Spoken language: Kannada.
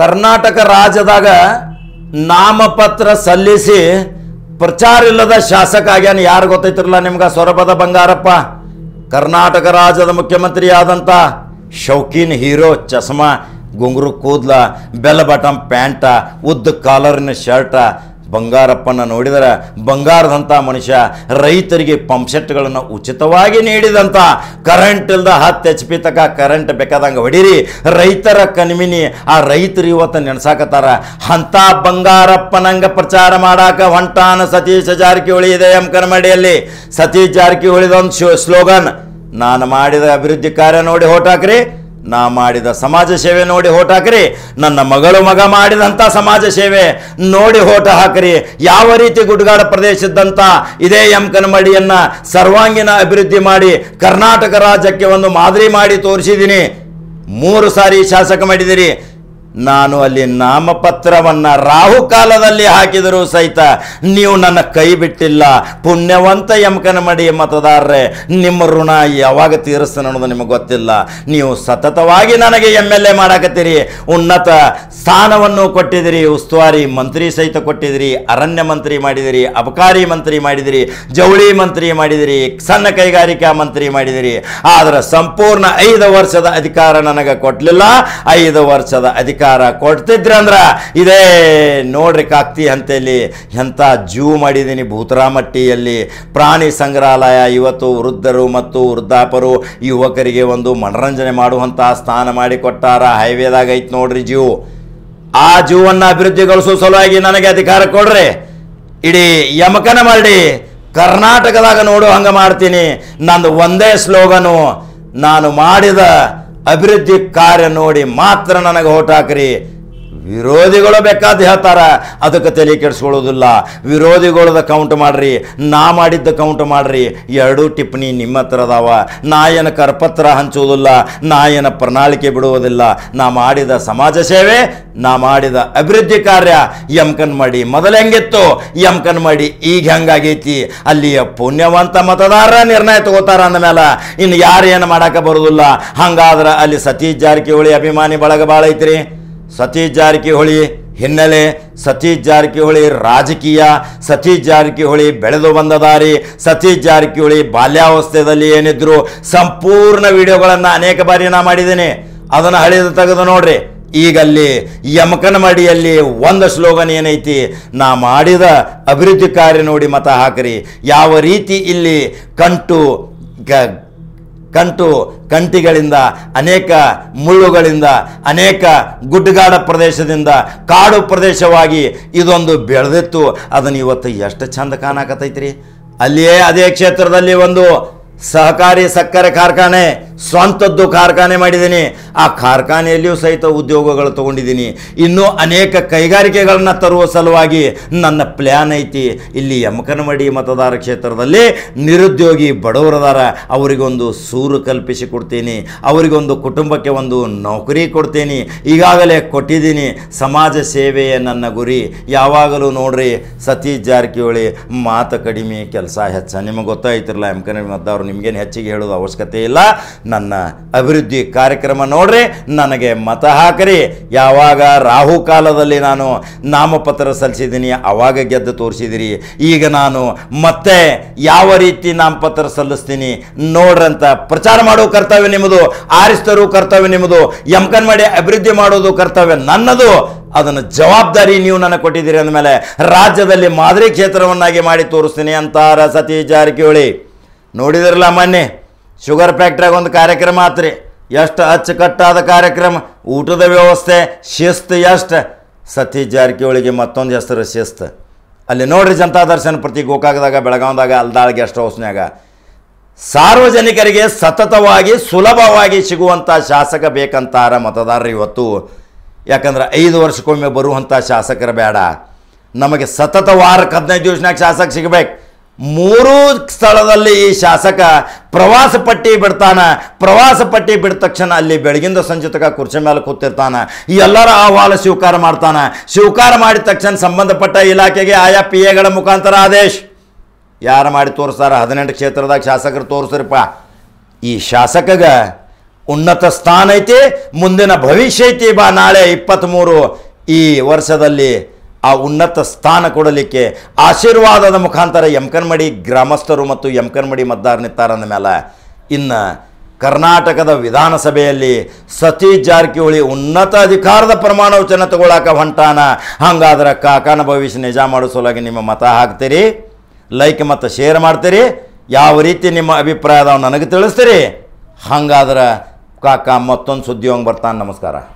ಕರ್ನಾಟಕ ರಾಜ್ಯದಾಗ ನಾಮಪತ್ರ ಸಲ್ಲಿಸಿ ಪ್ರಚಾರ ಇಲ್ಲದ ಶಾಸಕ ಆಗ್ಯಾನ ಯಾರು ಗೊತ್ತೈತಿರಲ್ಲ ನಿಮ್ಗೆ ಸೊರಬದ ಬಂಗಾರಪ್ಪ ಕರ್ನಾಟಕ ರಾಜ್ಯದ ಮುಖ್ಯಮಂತ್ರಿ ಆದಂಥ ಶೌಕೀನ್ ಹೀರೋ ಚಸ್ಮಾ ಗುಂಗುರು ಕೂದ್ಲ ಬಟಮ್ ಪ್ಯಾಂಟ ಉದ್ದ ಕಾಲರ್ನ ಶರ್ಟ ಬಂಗಾರಪ್ಪನ ನೋಡಿದರೆ ಬಂಗಾರದಂಥ ಮನುಷ್ಯ ರೈತರಿಗೆ ಪಂಪ್ಸೆಟ್ಗಳನ್ನು ಉಚಿತವಾಗಿ ನೀಡಿದಂಥ ಕರೆಂಟ್ ಇಲ್ಲದ ಹತ್ತು ಎಚ್ ಪಿ ತಕ ಕರೆಂಟ್ ಬೇಕಾದಂಗೆ ಹೊಡೀರಿ ರೈತರ ಕಣ್ಮಿನಿ ಆ ರೈತರು ಇವತ್ತು ನೆನೆಸಾಕತ್ತಾರ ಅಂಥ ಬಂಗಾರಪ್ಪನಂಗೆ ಪ್ರಚಾರ ಮಾಡಾಕ ಹೊಂಟಾನ ಸತೀಶ ಜಾರಕಿಹೊಳಿ ಇದೆ ಎಂ ಕನಮಡಿಯಲ್ಲಿ ಸತೀಶ್ ಜಾರಕಿಹೊಳಿದೊಂದು ಸ್ಲೋಗನ್ ನಾನು ಮಾಡಿದ ಅಭಿವೃದ್ಧಿ ಕಾರ್ಯ ನೋಡಿ ಹೋಟಾಕ್ರಿ ನಾ ಮಾಡಿದ ಸಮಾಜ ಸೇವೆ ನೋಡಿ ಹೋಟ ಹಾಕ್ರಿ ನನ್ನ ಮಗಳು ಮಗ ಮಾಡಿದಂಥ ಸಮಾಜ ಸೇವೆ ನೋಡಿ ಹೋಟ ಹಾಕ್ರಿ ಯಾವ ರೀತಿ ಗುಡ್ಗಾಡ ಪ್ರದೇಶದಂಥ ಇದೇ ಎಂ ಕನಮಡಿಯನ್ನು ಸರ್ವಾಂಗೀಣ ಅಭಿವೃದ್ಧಿ ಮಾಡಿ ಕರ್ನಾಟಕ ರಾಜ್ಯಕ್ಕೆ ಒಂದು ಮಾದರಿ ಮಾಡಿ ತೋರಿಸಿದೀನಿ ಮೂರು ಸಾರಿ ಶಾಸಕ ಮಾಡಿದಿರಿ ನಾನು ಅಲ್ಲಿ ನಾಮಪತ್ರವನ್ನು ರಾಹುಕಾಲದಲ್ಲಿ ಹಾಕಿದರೂ ಸಹಿತ ನೀವು ನನ್ನ ಕೈ ಬಿಟ್ಟಿಲ್ಲ ಪುಣ್ಯವಂತ ಯಮಕನ ಮಡಿ ಮತದಾರರೇ ನಿಮ್ಮ ಋಣ ಯಾವಾಗ ತೀರಿಸ್ತಾನೆ ಅನ್ನೋದು ನಿಮಗೆ ಗೊತ್ತಿಲ್ಲ ನೀವು ಸತತವಾಗಿ ನನಗೆ ಎಮ್ ಎಲ್ ಎ ಮಾಡಾಕತ್ತೀರಿ ಉನ್ನತ ಸ್ಥಾನವನ್ನು ಕೊಟ್ಟಿದಿರಿ ಉಸ್ತುವಾರಿ ಮಂತ್ರಿ ಸಹಿತ ಕೊಟ್ಟಿದ್ದೀರಿ ಅರಣ್ಯ ಮಂತ್ರಿ ಮಾಡಿದಿರಿ ಅಬಕಾರಿ ಮಂತ್ರಿ ಮಾಡಿದಿರಿ ಜವಳಿ ಮಂತ್ರಿ ಮಾಡಿದಿರಿ ಸಣ್ಣ ಕೈಗಾರಿಕಾ ಮಂತ್ರಿ ಮಾಡಿದಿರಿ ಆದರೆ ಸಂಪೂರ್ಣ ಐದು ವರ್ಷದ ಅಧಿಕಾರ ನನಗೆ ಕೊಟ್ಟಲಿಲ್ಲ ಐದು ವರ್ಷದ ಅಧಿಕಾರ ಅಧಿಕಾರ ಅಂದ್ರ ಇದೇ ನೋಡ್ರಿ ಕಾಕ್ತಿ ಅಂತೇಳಿ ಎಂಥ ಜೂ ಮಾಡಿದ್ದೀನಿ ಭೂತರಾಮಟ್ಟಿಯಲ್ಲಿ ಪ್ರಾಣಿ ಸಂಗ್ರಹಾಲಯ ಇವತ್ತು ವೃದ್ಧರು ಮತ್ತು ವೃದ್ಧಾಪರು ಯುವಕರಿಗೆ ಒಂದು ಮನರಂಜನೆ ಮಾಡುವಂಥ ಸ್ಥಾನ ಮಾಡಿ ಕೊಟ್ಟಾರ ಹೈವೇದಾಗ ಐತ್ ನೋಡ್ರಿ ಜೂ ಆ ಜೂವನ್ನು ಅಭಿವೃದ್ಧಿಗೊಳಿಸೋ ಸಲುವಾಗಿ ನನಗೆ ಅಧಿಕಾರ ಕೊಡ್ರಿ ಇಡೀ ಯಮಕನ ಮಾಡಿ ಕರ್ನಾಟಕದಾಗ ನೋಡು ಹಂಗೆ ಮಾಡ್ತೀನಿ ನಂದು ಒಂದೇ ಸ್ಲೋಗನು ನಾನು ಮಾಡಿದ ಅಭಿವೃದ್ಧಿ ಕಾರ್ಯ ನೋಡಿ ಮಾತ್ರ ನನಗೆ ಓಟ್ ಹಾಕ್ರಿ ವಿರೋಧಿಗಳು ಬೇಕಾದ ಹೇಳ್ತಾರ ಅದಕ್ಕೆ ತಲೆ ಕೆಡಿಸ್ಕೊಳ್ಳೋದಿಲ್ಲ ವಿರೋಧಿಗಳದ ಕೌಂಟ್ ಮಾಡ್ರಿ ನಾ ಮಾಡಿದ್ದ ಕೌಂಟ್ ಮಾಡ್ರಿ ಎರಡೂ ಟಿಪ್ಪಣಿ ನಿಮ್ಮ ಹತ್ರ ಅದಾವ ನಾ ಏನು ಕರ್ಪತ್ರ ಹಂಚುವುದಿಲ್ಲ ನಾ ಏನು ಪ್ರಣಾಳಿಕೆ ಬಿಡುವುದಿಲ್ಲ ನಾ ಮಾಡಿದ ಸಮಾಜ ಸೇವೆ ನಾ ಮಾಡಿದ ಅಭಿವೃದ್ಧಿ ಕಾರ್ಯ ಎಮ್ಕನ್ ಮಾಡಿ ಮೊದಲು ಹೆಂಗಿತ್ತು ಎಮ್ಕನ್ ಮಾಡಿ ಈಗ ಹೆಂಗಾಗೈತಿ ಅಲ್ಲಿಯ ಪುಣ್ಯವಂತ ಮತದಾರರ ನಿರ್ಣಯ ತಗೋತಾರ ಅಂದಮೇಲೆ ಇನ್ನು ಯಾರು ಏನು ಮಾಡಕ್ಕೆ ಬರೋದಿಲ್ಲ ಹಂಗಾದ್ರೆ ಅಲ್ಲಿ ಸತೀಶ್ ಜಾರಕಿಹೊಳಿ ಅಭಿಮಾನಿ ಬಳಗ ಭಾಳ ಐತ್ರಿ ಸತೀಶ್ ಜಾರಕಿಹೊಳಿ ಹಿನ್ನೆಲೆ ಸತೀಶ್ ಜಾರಕಿಹೊಳಿ ರಾಜಕೀಯ ಸತೀಶ್ ಜಾರಕಿಹೊಳಿ ಬೆಳೆದು ಬಂದ ದಾರಿ ಸತೀಶ್ ಜಾರಕಿಹೊಳಿ ಬಾಲ್ಯಾವಸ್ಥೆಯಲ್ಲಿ ಏನಿದ್ರು ಸಂಪೂರ್ಣ ವಿಡಿಯೋಗಳನ್ನು ಅನೇಕ ಬಾರಿ ನಾ ಮಾಡಿದ್ದೇನೆ ಅದನ್ನು ಹಳೆದು ತೆಗೆದು ನೋಡ್ರಿ ಈಗಲ್ಲಿ ಯಮಕನ ಮಡಿಯಲ್ಲಿ ಒಂದು ಶ್ಲೋಗನ್ ಏನೈತಿ ನಾ ಮಾಡಿದ ಅಭಿವೃದ್ಧಿ ಕಾರ್ಯ ನೋಡಿ ಮತ ಹಾಕ್ರಿ ಯಾವ ರೀತಿ ಇಲ್ಲಿ ಕಂಟು ಕಂಟು ಕಂಟಿಗಳಿಂದ ಅನೇಕ ಮುಳ್ಳುಗಳಿಂದ ಅನೇಕ ಗುಡ್ಡಗಾಡ ಪ್ರದೇಶದಿಂದ ಕಾಡು ಪ್ರದೇಶವಾಗಿ ಇದೊಂದು ಬೆಳೆದಿತ್ತು ಅದನ್ನು ಇವತ್ತು ಎಷ್ಟು ಚಂದ ಕಾಣಕತ್ತೈತ್ರಿ ಅಲ್ಲಿಯೇ ಅದೇ ಕ್ಷೇತ್ರದಲ್ಲಿ ಒಂದು ಸಹಕಾರಿ ಸಕ್ಕರೆ ಕಾರ್ಖಾನೆ ಸ್ವಂತದ್ದು ಕಾರ್ಖಾನೆ ಮಾಡಿದ್ದೀನಿ ಆ ಕಾರ್ಖಾನೆಯಲ್ಲಿಯೂ ಸಹಿತ ಉದ್ಯೋಗಗಳು ತೊಗೊಂಡಿದ್ದೀನಿ ಇನ್ನೂ ಅನೇಕ ಕೈಗಾರಿಕೆಗಳನ್ನು ತರುವ ಸಲುವಾಗಿ ನನ್ನ ಪ್ಲ್ಯಾನ್ ಐತಿ ಇಲ್ಲಿ ಯಮಕನಮಡಿ ಮತದಾರ ಕ್ಷೇತ್ರದಲ್ಲಿ ನಿರುದ್ಯೋಗಿ ಬಡವರದಾರ ಅವರಿಗೊಂದು ಸೂರು ಕಲ್ಪಿಸಿ ಕೊಡ್ತೀನಿ ಅವರಿಗೊಂದು ಕುಟುಂಬಕ್ಕೆ ಒಂದು ನೌಕರಿ ಕೊಡ್ತೀನಿ ಈಗಾಗಲೇ ಕೊಟ್ಟಿದ್ದೀನಿ ಸಮಾಜ ಸೇವೆಯೇ ನನ್ನ ಗುರಿ ಯಾವಾಗಲೂ ನೋಡ್ರಿ ಸತೀಶ್ ಜಾರಕಿಹೊಳಿ ಮಾತು ಕಡಿಮೆ ಕೆಲಸ ಹೆಚ್ಚ ನಿಮಗೆ ಗೊತ್ತಾಯ್ತಿರಲ್ಲ ಯಮಕನಡಿ ಮತದಾರರು ನಿಮಗೇನು ಹೆಚ್ಚಿಗೆ ಹೇಳೋದು ಅವಶ್ಯಕತೆ ಇಲ್ಲ ನನ್ನ ಅಭಿವೃದ್ಧಿ ಕಾರ್ಯಕ್ರಮ ನೋಡ್ರಿ ನನಗೆ ಮತ ಹಾಕರಿ ಯಾವಾಗ ರಾಹು ಕಾಲದಲ್ಲಿ ನಾನು ನಾಮಪತ್ರ ಸಲ್ಲಿಸಿದ್ದೀನಿ ಆವಾಗ ಗೆದ್ದು ತೋರಿಸಿದಿರಿ ಈಗ ನಾನು ಮತ್ತೆ ಯಾವ ರೀತಿ ನಾಮಪತ್ರ ಸಲ್ಲಿಸ್ತೀನಿ ನೋಡ್ರಂತ ಪ್ರಚಾರ ಮಾಡೋ ಕರ್ತವ್ಯ ನಿಮ್ಮದು ಆರಿಸ್ತರು ಕರ್ತವ್ಯ ನಿಮ್ಮದು ಯಮಕನ್ ಮಾಡಿ ಅಭಿವೃದ್ಧಿ ಮಾಡೋದು ಕರ್ತವ್ಯ ನನ್ನದು ಅದನ್ನು ಜವಾಬ್ದಾರಿ ನೀವು ನನಗೆ ಕೊಟ್ಟಿದ್ದೀರಿ ಅಂದಮೇಲೆ ರಾಜ್ಯದಲ್ಲಿ ಮಾದರಿ ಕ್ಷೇತ್ರವನ್ನಾಗಿ ಮಾಡಿ ತೋರಿಸ್ತೀನಿ ಅಂತಾರ ಸತೀಶ್ ಜಾರಕಿಹೊಳಿ ನೋಡಿದಿರಲ್ಲ ಮೊನ್ನೆ ಶುಗರ್ ಫ್ಯಾಕ್ಟ್ರಿಯಾಗ ಒಂದು ಕಾರ್ಯಕ್ರಮ ಆತ್ರಿ ಎಷ್ಟು ಅಚ್ಚುಕಟ್ಟಾದ ಕಾರ್ಯಕ್ರಮ ಊಟದ ವ್ಯವಸ್ಥೆ ಶಿಸ್ತು ಎಷ್ಟು ಸತಿ ಜಾರಕಿಹೊಳಿಗೆ ಮತ್ತೊಂದು ಹೆಸರು ಶಿಸ್ತು ಅಲ್ಲಿ ನೋಡ್ರಿ ಜನತಾ ದರ್ಶನ ಪ್ರತಿ ಗೋಕಾಕದಾಗ ಬೆಳಗಾವಿದಾಗ ಅಲ್ದಾಳ್ ಗೆಸ್ಟ್ ಹೌಸ್ನಾಗ ಸಾರ್ವಜನಿಕರಿಗೆ ಸತತವಾಗಿ ಸುಲಭವಾಗಿ ಸಿಗುವಂಥ ಶಾಸಕ ಬೇಕಂತಾರ ಮತದಾರರು ಇವತ್ತು ಯಾಕಂದ್ರೆ ಐದು ವರ್ಷಕ್ಕೊಮ್ಮೆ ಬರುವಂಥ ಶಾಸಕರು ಬೇಡ ನಮಗೆ ಸತತ ವಾರಕ್ಕೆ ಹದಿನೈದು ದಿವಸನಾಗ ಶಾಸಕ ಸಿಗಬೇಕು ಮೂರೂ ಸ್ಥಳದಲ್ಲಿ ಈ ಶಾಸಕ ಪ್ರವಾಸ ಪಟ್ಟಿ ಬಿಡ್ತಾನೆ ಪ್ರವಾಸ ಪಟ್ಟಿ ಬಿಟ್ಟ ತಕ್ಷಣ ಅಲ್ಲಿ ಬೆಳಗಿಂದ ಸಂಜೆ ತಕ ಕುರ್ಚಿ ಮೇಲೆ ಕೂತಿರ್ತಾನೆ ಈ ಎಲ್ಲರ ಅಹವಾಲು ಸ್ವೀಕಾರ ಮಾಡ್ತಾನೆ ಸ್ವೀಕಾರ ಮಾಡಿದ ತಕ್ಷಣ ಸಂಬಂಧಪಟ್ಟ ಇಲಾಖೆಗೆ ಆಯಾ ಪಿ ಎಗಳ ಮುಖಾಂತರ ಆದೇಶ ಯಾರು ಮಾಡಿ ತೋರಿಸ್ತಾರ ಹದಿನೆಂಟು ಕ್ಷೇತ್ರದಾಗ ಶಾಸಕರು ತೋರಿಸ್ರಿಪ್ಪ ಈ ಶಾಸಕಗ ಉನ್ನತ ಸ್ಥಾನ ಐತಿ ಮುಂದಿನ ಭವಿಷ್ಯ ಐತಿ ಬಾ ನಾಳೆ ಇಪ್ಪತ್ತ್ಮೂರು ಈ ವರ್ಷದಲ್ಲಿ ಆ ಉನ್ನತ ಸ್ಥಾನ ಕೊಡಲಿಕ್ಕೆ ಆಶೀರ್ವಾದದ ಮುಖಾಂತರ ಯಮಕನ್ಮಡಿ ಗ್ರಾಮಸ್ಥರು ಮತ್ತು ಯಮಕನ್ಮಡಿ ಅಂದ ಮೇಲೆ ಇನ್ನು ಕರ್ನಾಟಕದ ವಿಧಾನಸಭೆಯಲ್ಲಿ ಸತೀಶ್ ಜಾರಕಿಹೊಳಿ ಉನ್ನತ ಅಧಿಕಾರದ ಪ್ರಮಾಣ ವಚನ ತಗೊಳ್ಳಾಕ ಹೊಂಟಾನ ಹಂಗಾದ್ರೆ ಕಾಕಾನ ಭವಿಷ್ಯ ನಿಜ ಮಾಡಿಸೋಲಾಗಿ ನಿಮ್ಮ ಮತ ಹಾಕ್ತೀರಿ ಲೈಕ್ ಮತ್ತು ಶೇರ್ ಮಾಡ್ತೀರಿ ಯಾವ ರೀತಿ ನಿಮ್ಮ ಅಭಿಪ್ರಾಯದ ನನಗೆ ತಿಳಿಸ್ತೀರಿ ಹಂಗಾದ್ರೆ ಕಾಕ ಮತ್ತೊಂದು ಸುದ್ದಿ ಹೋಗಿ ಬರ್ತಾನೆ ನಮಸ್ಕಾರ